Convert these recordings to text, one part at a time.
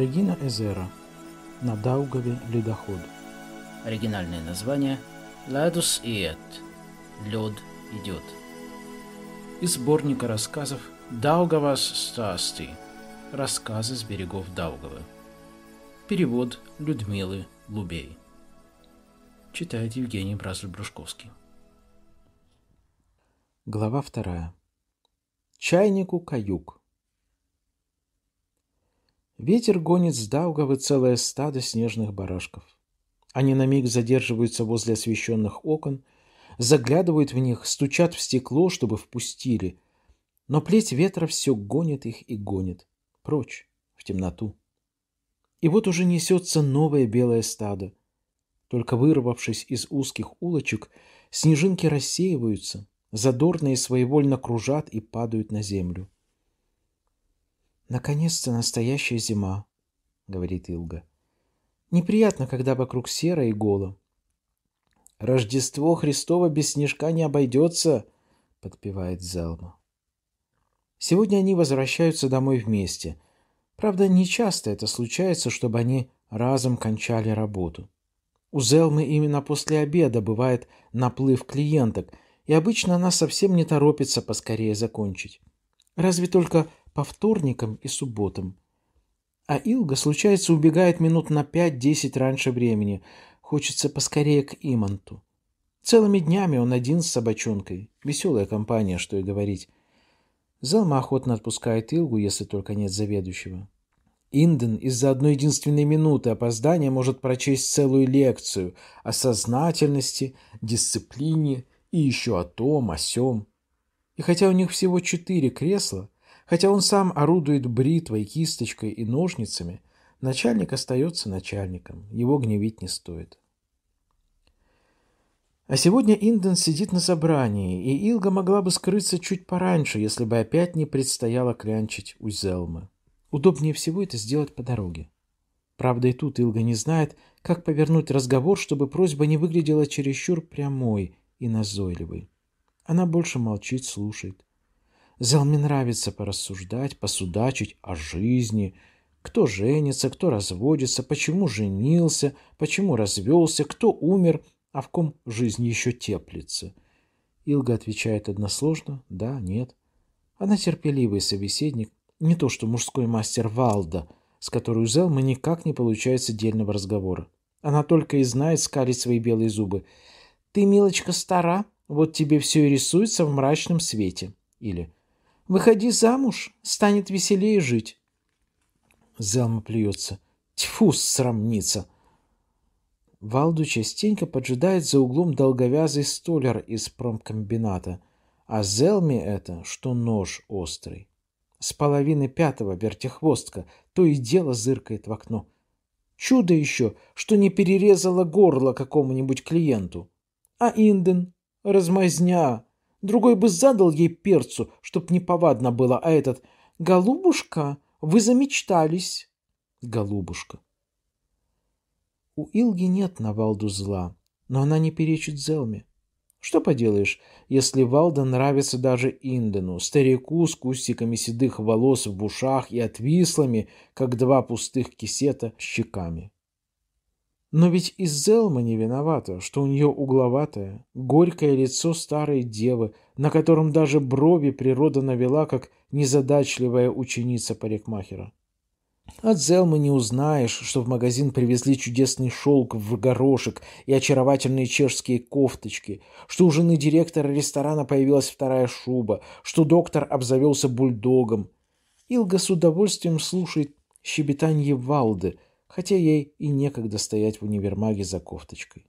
Регина Эзера на Даугаве ледоход. Оригинальное название «Ладус иет» – «Лед идет». Из сборника рассказов «Даугавас Стасти» – «Рассказы с берегов Даугавы». Перевод Людмилы Лубей. Читает Евгений Бразль-Брушковский. Глава вторая. Чайнику каюк. Ветер гонит с Даугавы целое стадо снежных барашков. Они на миг задерживаются возле освещенных окон, заглядывают в них, стучат в стекло, чтобы впустили. Но плеть ветра все гонит их и гонит. Прочь, в темноту. И вот уже несется новое белое стадо. Только вырвавшись из узких улочек, снежинки рассеиваются, задорные своевольно кружат и падают на землю. «Наконец-то настоящая зима», — говорит Илга. «Неприятно, когда вокруг серо и голо». «Рождество Христово без снежка не обойдется», — подпевает Залма. Сегодня они возвращаются домой вместе. Правда, не часто это случается, чтобы они разом кончали работу. У Зелмы именно после обеда бывает наплыв клиенток, и обычно она совсем не торопится поскорее закончить. Разве только по вторникам и субботам. А Илга, случается, убегает минут на пять-десять раньше времени. Хочется поскорее к Иманту. Целыми днями он один с собачонкой. Веселая компания, что и говорить. Залма охотно отпускает Илгу, если только нет заведующего. Инден из-за одной единственной минуты опоздания может прочесть целую лекцию о сознательности, дисциплине и еще о том, о сем. И хотя у них всего четыре кресла, Хотя он сам орудует бритвой, кисточкой и ножницами, начальник остается начальником, его гневить не стоит. А сегодня Инден сидит на собрании, и Илга могла бы скрыться чуть пораньше, если бы опять не предстояло клянчить у Зелмы. Удобнее всего это сделать по дороге. Правда, и тут Илга не знает, как повернуть разговор, чтобы просьба не выглядела чересчур прямой и назойливой. Она больше молчит, слушает. Зал мне нравится порассуждать, посудачить о жизни. Кто женится, кто разводится, почему женился, почему развелся, кто умер, а в ком жизнь еще теплится. Илга отвечает односложно «да», «нет». Она терпеливый собеседник, не то что мужской мастер Валда, с которой у Зелмы никак не получается дельного разговора. Она только и знает скалить свои белые зубы. «Ты, милочка, стара, вот тебе все и рисуется в мрачном свете». Или Выходи замуж, станет веселее жить. Зелма плюется. Тьфу, срамница! Валду частенько поджидает за углом долговязый столяр из промкомбината, а Зелме это, что нож острый. С половины пятого вертихвостка то и дело зыркает в окно. Чудо еще, что не перерезала горло какому-нибудь клиенту. А Инден? Размазня! Другой бы задал ей перцу, чтоб неповадно было, а этот «Голубушка, вы замечтались!» «Голубушка!» У Илги нет на Валду зла, но она не перечит Зелме. Что поделаешь, если Валда нравится даже Индену, старику с кустиками седых волос в ушах и отвислыми, как два пустых кисета, щеками. Но ведь и Зелма не виновата, что у нее угловатое, горькое лицо старой девы, на котором даже брови природа навела, как незадачливая ученица парикмахера. От Зелмы не узнаешь, что в магазин привезли чудесный шелк в горошек и очаровательные чешские кофточки, что у жены директора ресторана появилась вторая шуба, что доктор обзавелся бульдогом. Илга с удовольствием слушает щебетание Валды – хотя ей и некогда стоять в универмаге за кофточкой.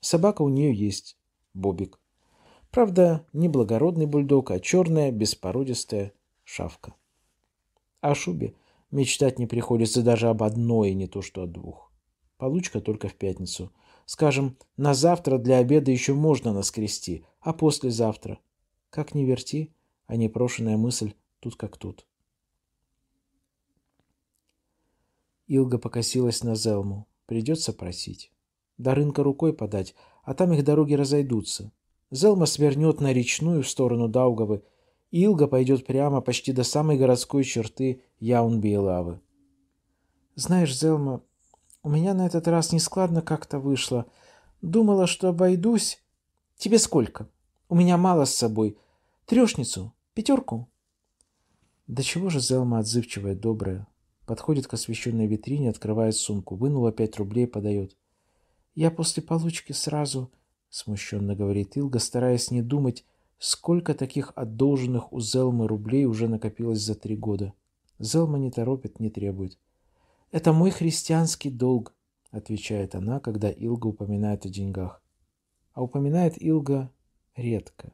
Собака у нее есть, Бобик. Правда, не благородный бульдог, а черная, беспородистая шавка. О шубе мечтать не приходится даже об одной, не то что о двух. Получка только в пятницу. Скажем, на завтра для обеда еще можно наскрести, а послезавтра. Как ни верти, а непрошенная мысль тут как тут. Илга покосилась на Зелму. Придется просить. До рынка рукой подать, а там их дороги разойдутся. Зелма свернет на речную в сторону Даугавы, Илга пойдет прямо почти до самой городской черты Яунбиелавы. «Знаешь, Зелма, у меня на этот раз нескладно как-то вышло. Думала, что обойдусь. Тебе сколько? У меня мало с собой. Трешницу? Пятерку?» «Да чего же Зелма отзывчивая, добрая? Подходит к освещенной витрине, открывает сумку, вынула пять рублей, подает. «Я после получки сразу...» — смущенно говорит Илга, стараясь не думать, сколько таких одолженных у Зелмы рублей уже накопилось за три года. Зелма не торопит, не требует. «Это мой христианский долг», — отвечает она, когда Илга упоминает о деньгах. А упоминает Илга редко.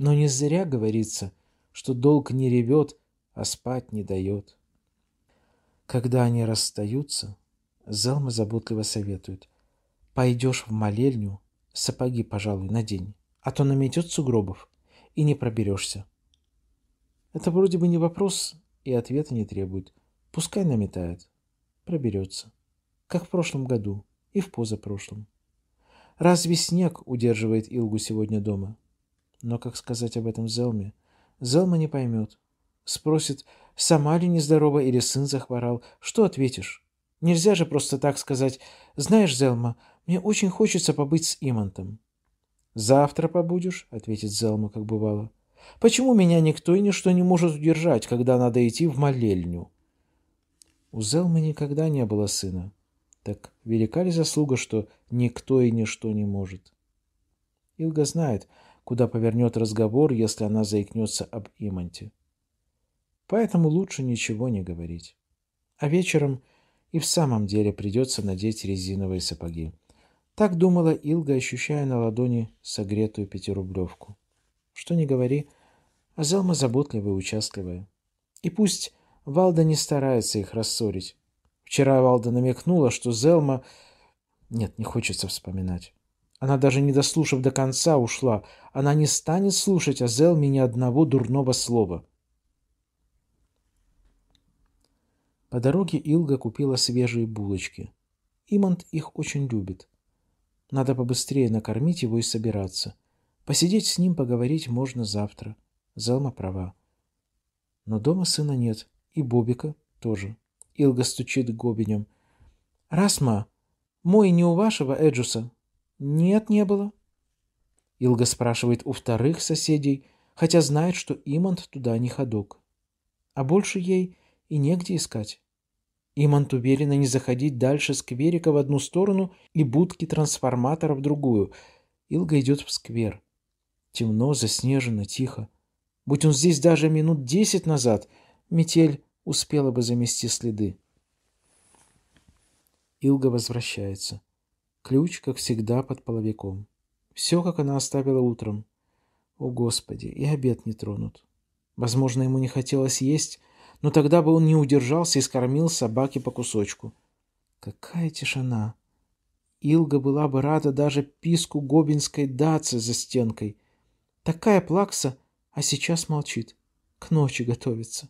Но не зря говорится, что долг не ревет, а спать не дает. Когда они расстаются, Зелма заботливо советует. «Пойдешь в молельню, сапоги, пожалуй, надень, а то наметет сугробов, и не проберешься». Это вроде бы не вопрос, и ответа не требует. Пускай наметает. Проберется. Как в прошлом году и в позапрошлом. Разве снег удерживает Илгу сегодня дома? Но как сказать об этом Зелме? Зелма не поймет. Спросит, сама ли нездорова или сын захворал. Что ответишь? Нельзя же просто так сказать. Знаешь, Зелма, мне очень хочется побыть с Имантом. Завтра побудешь, ответит Зелма, как бывало. Почему меня никто и ничто не может удержать, когда надо идти в молельню? У Зелмы никогда не было сына. Так велика ли заслуга, что никто и ничто не может? Илга знает, куда повернет разговор, если она заикнется об Иманте поэтому лучше ничего не говорить. А вечером и в самом деле придется надеть резиновые сапоги. Так думала Илга, ощущая на ладони согретую пятирублевку. Что не говори, а Зелма заботливая и участливая. И пусть Валда не старается их рассорить. Вчера Валда намекнула, что Зелма... Нет, не хочется вспоминать. Она даже не дослушав до конца ушла. Она не станет слушать о Зелме ни одного дурного слова. По дороге Илга купила свежие булочки. Имант их очень любит. Надо побыстрее накормить его и собираться. Посидеть с ним, поговорить можно завтра. Залма права. Но дома сына нет. И Бобика тоже. Илга стучит гобенем. «Расма, мой не у вашего Эджуса?» «Нет, не было». Илга спрашивает у вторых соседей, хотя знает, что Имант туда не ходок. А больше ей и негде искать. Им антуберина не заходить дальше скверика в одну сторону и будки трансформатора в другую. Илга идет в сквер. Темно, заснежено, тихо. Будь он здесь даже минут десять назад, метель успела бы замести следы. Илга возвращается. Ключ, как всегда, под половиком. Все, как она оставила утром. О, Господи, и обед не тронут. Возможно, ему не хотелось есть, но тогда бы он не удержался и скормил собаке по кусочку. Какая тишина! Илга была бы рада даже писку гобинской дацы за стенкой. Такая плакса, а сейчас молчит. К ночи готовится.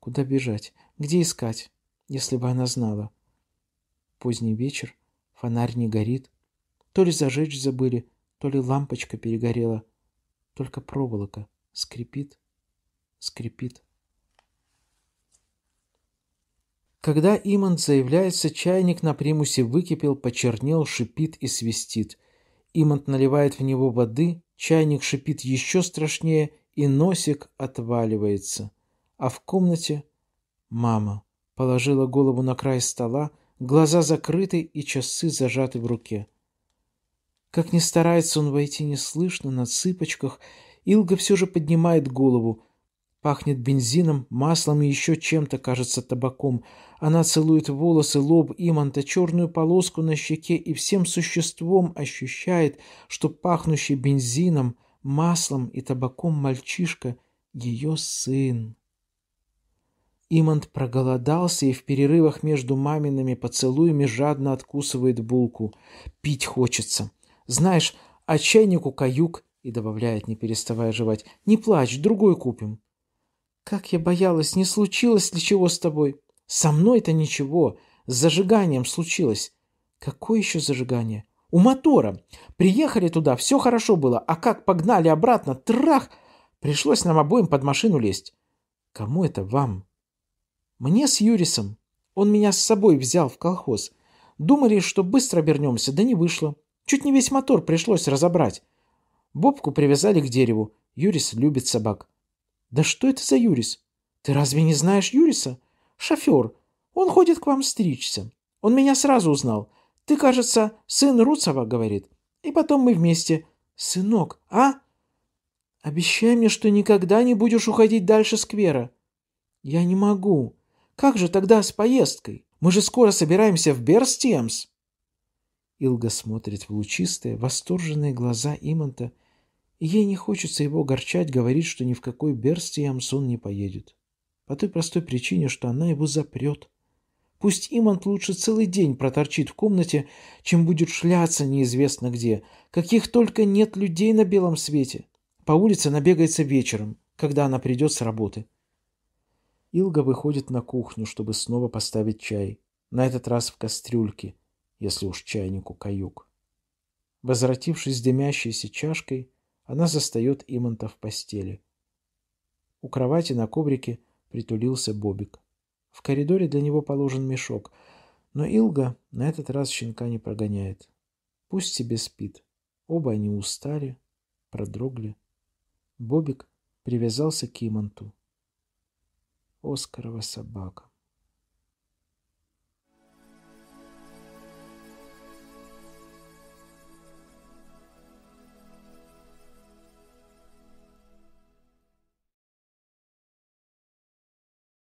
Куда бежать? Где искать? Если бы она знала. Поздний вечер, фонарь не горит. То ли зажечь забыли, то ли лампочка перегорела. Только проволока скрипит, скрипит. Когда Иман заявляется, чайник на примусе выкипел, почернел, шипит и свистит. Имант наливает в него воды, чайник шипит еще страшнее, и носик отваливается. А в комнате мама положила голову на край стола, глаза закрыты и часы зажаты в руке. Как ни старается он войти неслышно, на цыпочках, Илга все же поднимает голову, Пахнет бензином, маслом и еще чем-то, кажется, табаком. Она целует волосы, лоб, и иманта, черную полоску на щеке и всем существом ощущает, что пахнущий бензином, маслом и табаком мальчишка — ее сын. Имант проголодался и в перерывах между мамиными поцелуями жадно откусывает булку. Пить хочется. Знаешь, а чайнику каюк, и добавляет, не переставая жевать, не плачь, другой купим. Как я боялась, не случилось ли чего с тобой? Со мной-то ничего. С зажиганием случилось. Какое еще зажигание? У мотора. Приехали туда, все хорошо было. А как погнали обратно, трах! Пришлось нам обоим под машину лезть. Кому это вам? Мне с Юрисом. Он меня с собой взял в колхоз. Думали, что быстро обернемся, да не вышло. Чуть не весь мотор пришлось разобрать. Бобку привязали к дереву. Юрис любит собак. «Да что это за Юрис? Ты разве не знаешь Юриса? Шофер. Он ходит к вам стричься. Он меня сразу узнал. Ты, кажется, сын Руцева, — говорит. И потом мы вместе. Сынок, а? Обещай мне, что никогда не будешь уходить дальше сквера. Я не могу. Как же тогда с поездкой? Мы же скоро собираемся в Берстемс. Илга смотрит в лучистые, восторженные глаза Имонта Ей не хочется его огорчать, говорит, что ни в какой берсте Ямсун не поедет. По той простой причине, что она его запрет. Пусть Имант лучше целый день проторчит в комнате, чем будет шляться неизвестно где. Каких только нет людей на белом свете. По улице набегается вечером, когда она придет с работы. Илга выходит на кухню, чтобы снова поставить чай. На этот раз в кастрюльке, если уж чайнику каюк. Возвратившись с дымящейся чашкой, она застает Имонта в постели. У кровати на коврике притулился Бобик. В коридоре для него положен мешок, но Илга на этот раз щенка не прогоняет. Пусть себе спит. Оба они устали, продрогли. Бобик привязался к Имонту. Оскарова собака.